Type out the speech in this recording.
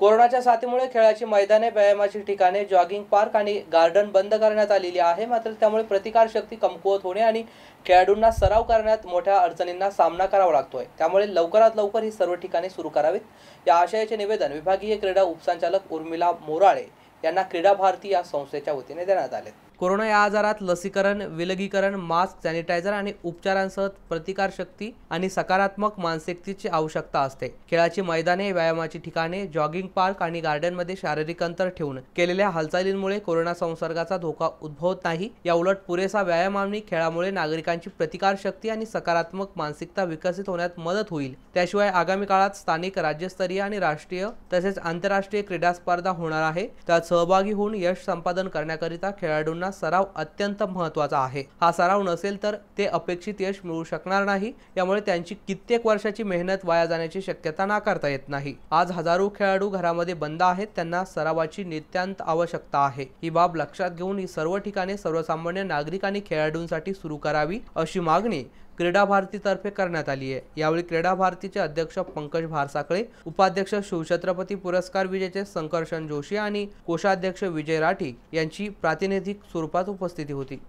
कोरोनाच्या साथीमुळे खेळाची मैदाने व्यायामाची ठिकाणे जॉगिंग पार्क आणि गार्डन बंद करण्यात आलेली आहे मात्र त्यामुळे प्रतिकारशक्ती कमकुवत होणे आणि खेळाडूंना सराव करण्यात मोठ्या अडचणींना सामना करावा लागतोय त्यामुळे लवकरात लवकर ही सर्व ठिकाणे सुरू करावीत या आशयाचे निवेदन विभागीय क्रीडा उपसंचालक उर्मिला मोराळे यांना क्रीडा भारती या संस्थेच्या वतीने देण्यात आले कोरोना या आजारात लसीकरण विलगीकरण मास्क सॅनिटायझर आणि उपचारांसह प्रतिकारशक्ती आणि सकारात्मक मानसिकतेची आवश्यकता असते खेळाची मैदाने व्यायामाची ठिकाणे जॉगिंग पार्क आणि गार्डनमध्ये शारीरिक अंतर ठेवून केलेल्या हालचालींमुळे कोरोना संसर्गाचा धोका उद्भवत नाही या उलट पुरेसा व्यायाम आणि खेळामुळे नागरिकांची प्रतिकारशक्ती आणि सकारात्मक मानसिकता विकसित होण्यात मदत होईल त्याशिवाय आगामी काळात स्थानिक राज्यस्तरीय आणि राष्ट्रीय तसेच आंतरराष्ट्रीय क्रीडा स्पर्धा होणार आहे त्यात सहभागी होऊन यश संपादन करण्याकरिता खेळाडूंना सराव अत्यंत महत्त्वाचा आहे हा सराव नसेल तर ते अपेक्षित यश मिळू शकणार नाही यामुळे त्यांची कित्येक वर्षाची मेहनत वाया जाण्याची शक्यता नाकारता येत नाही आज हजारो खेळाडू घरामध्ये बंद आहेत त्यांना सरावाची नित्यांत आवश्यकता आहे ही बाब लक्षात घेऊन ही सर्व ठिकाणी सर्वसामान्य नागरिक आणि खेळाडूंसाठी सुरू करावी अशी मागणी क्रीडा भारतीतर्फे करण्यात आली आहे यावेळी क्रीडा भारतीचे अध्यक्ष पंकज भारसाकळे उपाध्यक्ष शिवछत्रपती पुरस्कार विजेते संकर्षण जोशी आणि कोषाध्यक्ष विजय राठी यांची प्रातिनिधिक स्वरूपात उपस्थिती होती